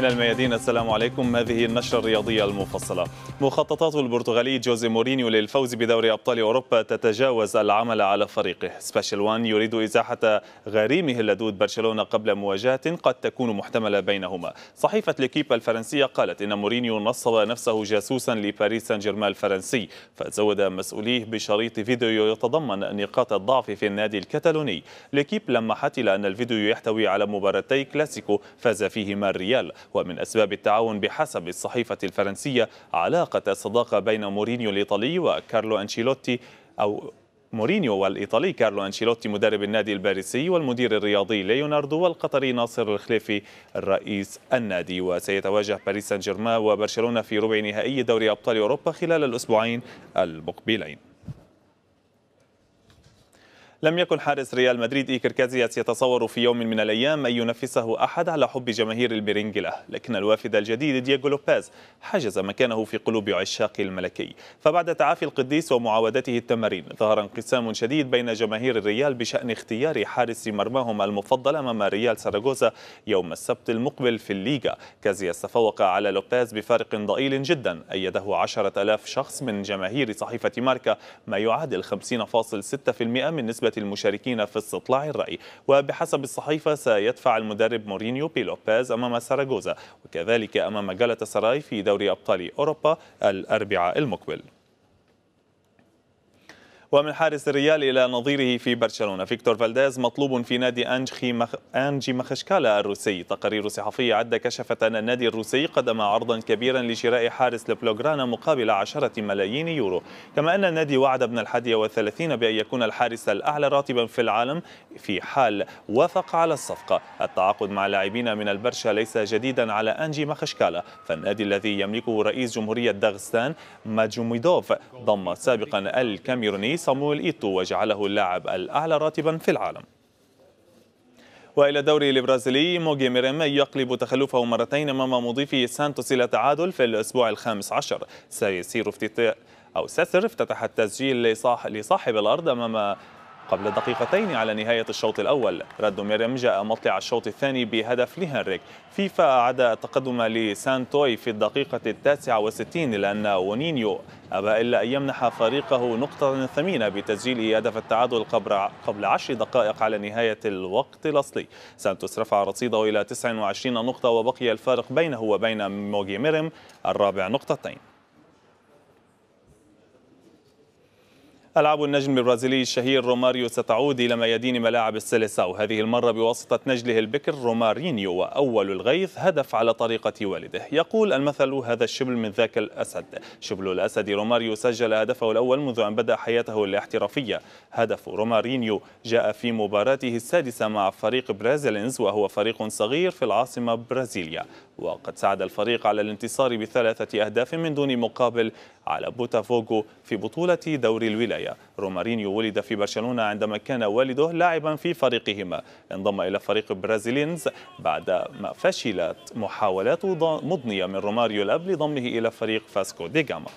من الميادين السلام عليكم هذه النشرة الرياضية المفصلة مخططات البرتغالي جوزي مورينيو للفوز بدوري أبطال أوروبا تتجاوز العمل على فريقه سبيشال وان يريد إزاحة غريمه اللدود برشلونة قبل مواجهة قد تكون محتملة بينهما صحيفة ليكيب الفرنسية قالت إن مورينيو نصب نفسه جاسوسا لباريس سان جيرمان الفرنسي فزود مسؤوليه بشريط فيديو يتضمن نقاط الضعف في النادي الكتالوني ليكيب لمحت إلى أن الفيديو يحتوي على مباراتي كلاسيكو فاز فيهما الريال ومن أسباب التعاون بحسب الصحيفة الفرنسية علاقة الصداقة بين مورينيو الإيطالي وكارلو أنشيلوتي أو مورينيو والإيطالي كارلو أنشيلوتي مدرب النادي الباريسي والمدير الرياضي ليوناردو والقطري ناصر الخليفي الرئيس النادي وسيتواجه باريس سان جيرمان وبرشلونة في ربع نهائي دوري أبطال أوروبا خلال الأسبوعين المقبلين لم يكن حارس ريال مدريد إيكر كازياس يتصور في يوم من الأيام أن ينفسه أحد على حب جماهير البرنجلة لكن الوافد الجديد دييغو لوبيز حجز مكانه في قلوب عشاق الملكي فبعد تعافي القديس ومعاودته التمارين ظهر انقسام شديد بين جماهير الريال بشأن اختيار حارس مرماهم المفضل أمام ريال ساراغوسا يوم السبت المقبل في الليغا كازياس تفوق على لوبيز بفارق ضئيل جدا أيده 10000 شخص من جماهير صحيفة ماركا ما يعادل 50.6% من نسبة المشاركين في استطلاع الرأي وبحسب الصحيفة سيدفع المدرب مورينيو بلوبيز أمام ساراغوزا وكذلك أمام جالة سراي في دوري أبطال أوروبا الأربعاء المقبل ومن حارس الريال إلى نظيره في برشلونة فيكتور فالديز مطلوب في نادي أنجخي مخ... أنجي مخشكالا الروسي تقارير صحفية عدة كشفت أن النادي الروسي قدم عرضا كبيرا لشراء حارس لبلوغرانا مقابل 10 ملايين يورو كما أن النادي وعد ابن الحادية والثلاثين بأن يكون الحارس الأعلى راتبا في العالم في حال وافق على الصفقة التعاقد مع لاعبين من البرشا ليس جديدا على أنجي مخشكالا فالنادي الذي يملكه رئيس جمهورية داغستان ماجوميدوف ضم سابقا الكاميروني صامويل إيتو وجعله اللاعب الأعلى راتبا في العالم وإلى الدوري البرازيلي موجي ميريم يقلب تخلفه مرتين أمام مضيفه سانتوس إلى تعادل في الأسبوع الخامس عشر سيسير افتتاح أو سيسر افتتح التسجيل لصاحب الأرض أمام قبل دقيقتين على نهاية الشوط الأول رد ميريم جاء مطلع الشوط الثاني بهدف لهنريك فيفا أعاد التقدم لسانتوي في الدقيقة التاسعة وستين لأن ونينيو أبى إلا أن يمنح فريقه نقطة ثمينة بتسجيل هدف التعادل قبل قبل عشر دقائق على نهاية الوقت الأصلي سانتوس رفع رصيده إلى 29 نقطة وبقي الفارق بينه وبين موجي ميريم الرابع نقطتين ألعاب النجم البرازيلي الشهير روماريو ستعود إلى ميادين ملاعب السيليساو هذه المرة بواسطة نجله البكر رومارينيو وأول الغيث هدف على طريقة والده يقول المثل هذا الشبل من ذاك الأسد شبل الأسد روماريو سجل هدفه الأول منذ أن بدأ حياته الاحترافية هدف رومارينيو جاء في مباراته السادسة مع فريق برازيلينز وهو فريق صغير في العاصمة برازيليا وقد ساعد الفريق على الانتصار بثلاثة أهداف من دون مقابل على بوتافوغو في بطولة دوري الولاية رومارينيو ولد في برشلونة عندما كان والده لاعبا في فريقهما انضم إلى فريق برازيلينز بعد ما فشلت محاولات مضنية من روماريو الأب لضمه إلى فريق فاسكو دي جاما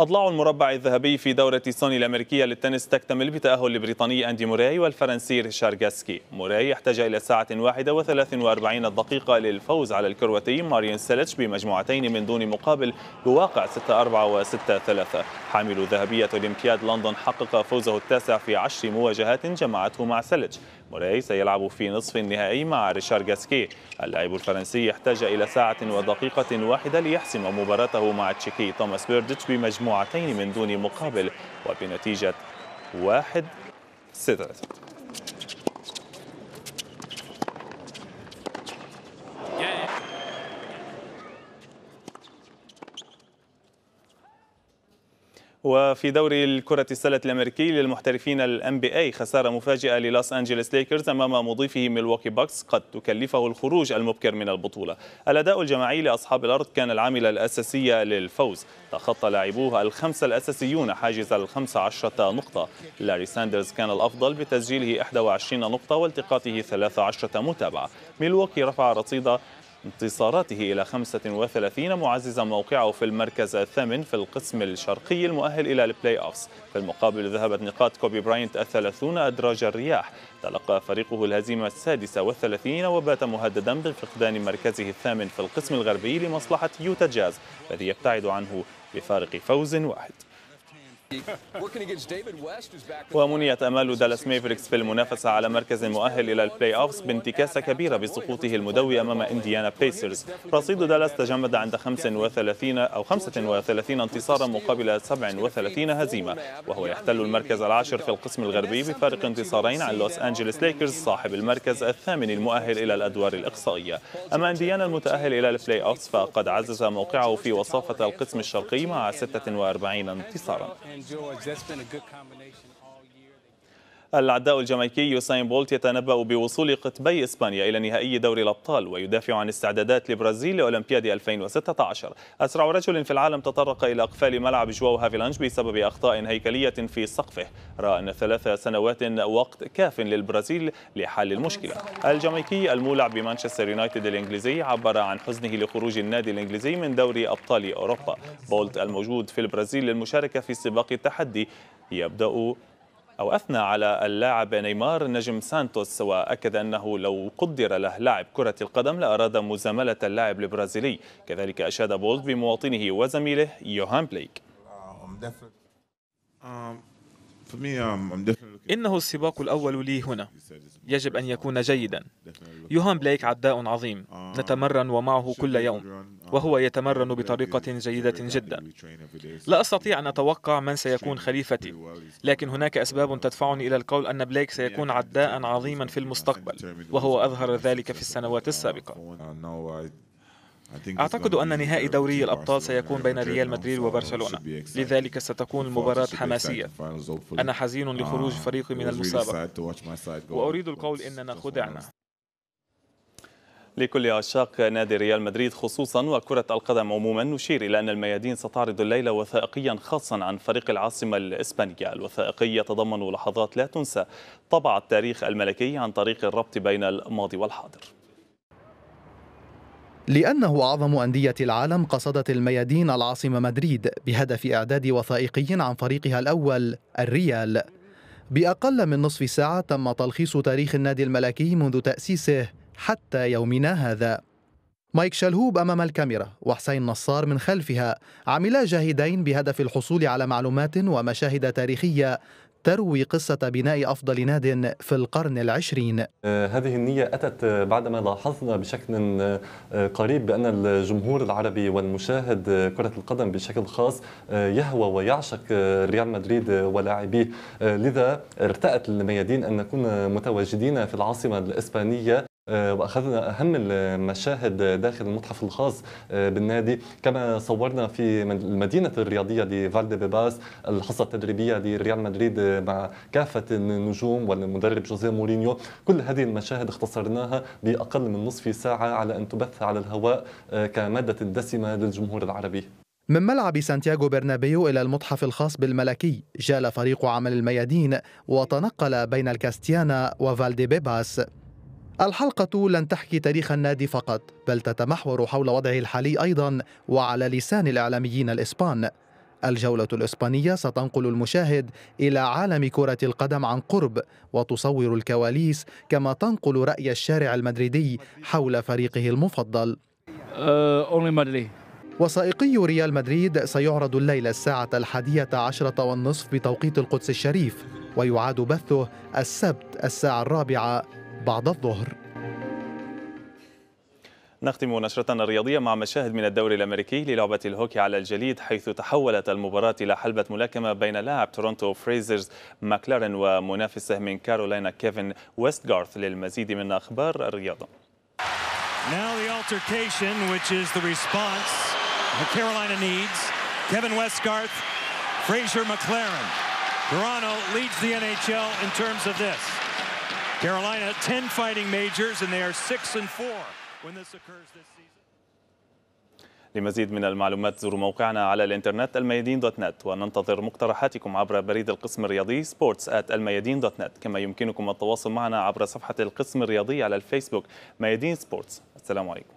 أضلاع المربع الذهبي في دورة سوني الأمريكية للتنس تكتمل بتأهل البريطاني أندي موراي والفرنسي ريشار جاسكي موراي احتاج إلى ساعة واحدة وثلاث واربعين دقيقة للفوز على الكرواتي ماريون سيلتش بمجموعتين من دون مقابل بواقع 6-4 و6-3 حامل ذهبية أولمبياد لندن حقق فوزه التاسع في عشر مواجهات جمعته مع سيلتش مولاي سيلعب في نصف النهائي مع ريشار جاسكي اللاعب الفرنسي يحتاج إلى ساعة ودقيقة واحدة ليحسم مباراته مع التشيكي توماس بيرديتش بمجموعتين من دون مقابل وبنتيجة واحد ستة. وفي دوري كرة السلة الأمريكي للمحترفين الـ NBA خسارة مفاجئة للوس أنجلوس ليكرز أمام مضيفه ميلواكي باكس قد تكلفه الخروج المبكر من البطولة الأداء الجماعي لأصحاب الأرض كان العامل الأساسي للفوز تخطى لاعبوه الخمسة الأساسيون حاجز الخمسة عشرة نقطة لاري ساندرز كان الأفضل بتسجيله 21 نقطة والتقاطه 13 متابعة ميلواكي رفع رصيد انتصاراته إلى 35 معززا موقعه في المركز الثامن في القسم الشرقي المؤهل إلى البلاي أوفس في المقابل ذهبت نقاط كوبي براينت الثلاثون أدراج الرياح تلقى فريقه الهزيمة السادسة والثلاثين وبات مهددا بفقدان مركزه الثامن في القسم الغربي لمصلحة يوتا جاز الذي يبتعد عنه بفارق فوز واحد ومنيت أمال دالاس ميفريكس في المنافسة على مركز مؤهل إلى البلاي أوفس بانتكاسة كبيرة بسقوطه المدوي أمام إنديانا بيسرز رصيد دالاس تجمد عند 35 أو 35 انتصارا مقابل 37 هزيمة وهو يحتل المركز العاشر في القسم الغربي بفارق انتصارين عن لوس أنجلوس ليكرز صاحب المركز الثامن المؤهل إلى الأدوار الإقصائية أما إنديانا المتأهل إلى البلاي أوفس فقد عزز موقعه في وصافة القسم الشرقي مع 46 انتصارا and George, that's been a good combination. العداء الجامايكي يوسين بولت يتنبأ بوصول قطبي إسبانيا إلى نهائي دوري الأبطال ويدافع عن استعدادات لبرازيل لأولمبياد 2016 أسرع رجل في العالم تطرق إلى أقفال ملعب جواو هافيلانج بسبب أخطاء هيكلية في سقفه رأى أن ثلاث سنوات وقت كاف للبرازيل لحل المشكلة الجامايكي المولع بمانشستر يونايتد الإنجليزي عبر عن حزنه لخروج النادي الإنجليزي من دوري أبطال أوروبا بولت الموجود في البرازيل للمشاركة في سباق التحدي يبدأ أو أثنى على اللاعب نيمار نجم سانتوس وأكد أنه لو قدر له لاعب كرة القدم لأراد مزاملة اللاعب البرازيلي كذلك أشاد بولد بمواطنه وزميله يوهان بليك إنه السباق الأول لي هنا يجب أن يكون جيدا يوهان بليك عداء عظيم نتمرن ومعه كل يوم وهو يتمرن بطريقة جيدة جدا لا أستطيع أن أتوقع من سيكون خليفتي لكن هناك أسباب تدفعني إلى القول أن بليك سيكون عداء عظيما في المستقبل وهو أظهر ذلك في السنوات السابقة أعتقد أن نهائي دوري الأبطال سيكون بين ريال مدريد وبرشلونة لذلك ستكون المباراة حماسية أنا حزين لخروج فريقي من المسابقة وأريد القول إننا خدعنا لكل عشاق نادي ريال مدريد خصوصا وكرة القدم عموما نشير إلى أن الميادين ستعرض الليلة وثائقيا خاصا عن فريق العاصمة الإسبانية الوثائقي يتضمن لحظات لا تنسى طبع التاريخ الملكي عن طريق الربط بين الماضي والحاضر لأنه أعظم أندية العالم قصدت الميادين العاصمة مدريد بهدف إعداد وثائقي عن فريقها الأول الريال بأقل من نصف ساعة تم تلخيص تاريخ النادي الملكي منذ تأسيسه حتى يومنا هذا مايك شلهوب أمام الكاميرا وحسين نصار من خلفها عملا جاهدين بهدف الحصول على معلومات ومشاهد تاريخية تروي قصة بناء أفضل ناد في القرن العشرين آه، هذه النية أتت بعدما لاحظنا بشكل آه، قريب بأن الجمهور العربي والمشاهد آه، كرة القدم بشكل خاص يهوى ويعشق ريال مدريد ولاعبيه لذا ارتأت الميادين أن نكون متواجدين في العاصمة الإسبانية آه، واخذنا اهم المشاهد داخل المتحف الخاص آه، بالنادي كما صورنا في المدينه الرياضيه لفالدي بيباس الحصه التدريبيه لريال مدريد آه، مع كافه النجوم والمدرب جوزيه مورينيو كل هذه المشاهد اختصرناها باقل من نصف ساعه على ان تبث على الهواء كماده دسمه للجمهور العربي من ملعب سانتياغو برنابيو إلى المتحف الخاص بالملكي جال فريق عمل الميادين وتنقل بين الكاستيانا وفالدي بيباس الحلقة لن تحكي تاريخ النادي فقط بل تتمحور حول وضعه الحالي أيضا وعلى لسان الإعلاميين الإسبان الجولة الإسبانية ستنقل المشاهد إلى عالم كرة القدم عن قرب وتصور الكواليس كما تنقل رأي الشارع المدريدي حول فريقه المفضل uh, وثائقي ريال مدريد سيعرض الليلة الساعة الحادية عشرة والنصف بتوقيت القدس الشريف ويعاد بثه السبت الساعة الرابعة بعد الظهر نختم نشرتنا الرياضية مع مشاهد من الدوري الأمريكي للعبة الهوكي على الجليد حيث تحولت المباراة إلى حلبة ملاكمة بين لاعب تورونتو فريزرز ماكلارن ومنافسه من كارولينا كيفن ويستغارث للمزيد من أخبار الرياضة Now the altercation, which is the response that Carolina needs. Kevin Westgarth, Fraser McLaren. Toronto leads the NHL in terms of this. Carolina 10 fighting majors and they are 6 and 4 when this occurs this season. لمزيد من المعلومات زوروا موقعنا على الانترنت الميادين دوت نت وننتظر مقترحاتكم عبر بريد القسم الرياضي سبورتس ات الميادين دوت نت كما يمكنكم التواصل معنا عبر صفحة القسم الرياضي على الفيسبوك ميادين سبورتس السلام عليكم